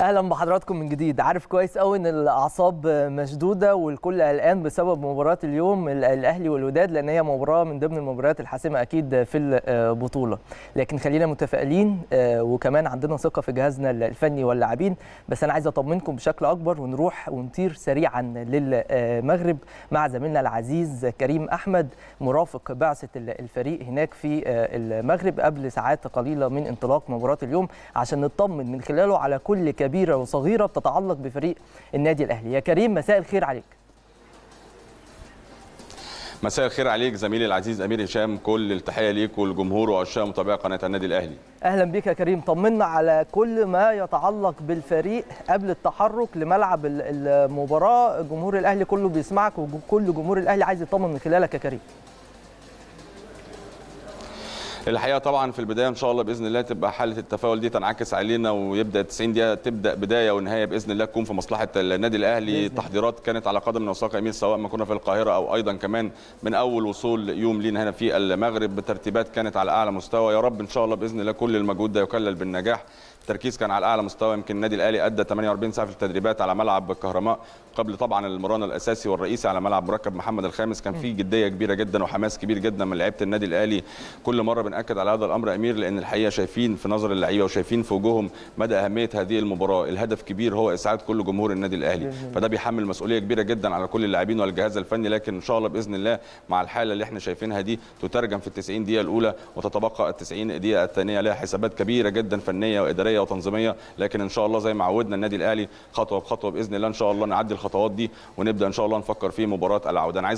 اهلا بحضراتكم من جديد عارف كويس قوي ان الاعصاب مشدوده والكل قلقان بسبب مباراه اليوم الاهلي والوداد لان هي مباراه من ضمن المباريات الحاسمه اكيد في البطوله آه، لكن خلينا متفائلين آه، وكمان عندنا ثقه في جهازنا الفني واللاعبين بس انا عايز اطمنكم بشكل اكبر ونروح ونطير سريعا للمغرب آه، مع زميلنا العزيز كريم احمد مرافق بعثه الفريق هناك في المغرب قبل ساعات قليله من انطلاق مباراه اليوم عشان نطمن من خلاله على كل كبيره وصغيره بتتعلق بفريق النادي الاهلي يا كريم مساء الخير عليك مساء الخير عليك زميلي العزيز امير هشام كل التحيه ليك والجمهور وعشاق متابعي قناه النادي الاهلي اهلا بك يا كريم طمنا على كل ما يتعلق بالفريق قبل التحرك لملعب المباراه جمهور الاهلي كله بيسمعك وكل جمهور الاهلي عايز يطمن من خلالك يا كريم الحقيقه طبعا في البدايه ان شاء الله باذن الله تبقى حاله التفاؤل دي تنعكس علينا ويبدا 90 دقيقه تبدا بدايه ونهايه باذن الله تكون في مصلحه النادي الاهلي تحضيرات كانت على قدم وساق امير سواء ما كنا في القاهره او ايضا كمان من اول وصول يوم لينا هنا في المغرب ترتيبات كانت على اعلى مستوى يا رب ان شاء الله باذن الله كل المجهود ده يكلل بالنجاح التركيز كان على اعلى مستوى يمكن النادي الاهلي ادى 48 ساعه في التدريبات على ملعب الكهرباء قبل طبعا المران الاساسي والرئيسي على ملعب مركب محمد الخامس كان في جديه كبيره جدا وحماس كبير جدا من لعيبه النادي الاهلي كل مره بن اكد على هذا الامر امير لان الحقيقه شايفين في نظر اللعيبه وشايفين في وجوههم مدى اهميه هذه المباراه الهدف كبير هو اسعاد كل جمهور النادي الاهلي فده بيحمل مسؤوليه كبيره جدا على كل اللاعبين والجهاز الفني لكن ان شاء الله باذن الله مع الحاله اللي احنا شايفينها دي تترجم في ال 90 دقيقه الاولى وتتبقى ال 90 دقيقه الثانيه لها حسابات كبيره جدا فنيه واداريه وتنظيميه لكن ان شاء الله زي ما عودنا النادي الاهلي خطوه بخطوه باذن الله ان شاء الله نعدي الخطوات دي ونبدا ان شاء الله نفكر في مباراه العوده انا عايز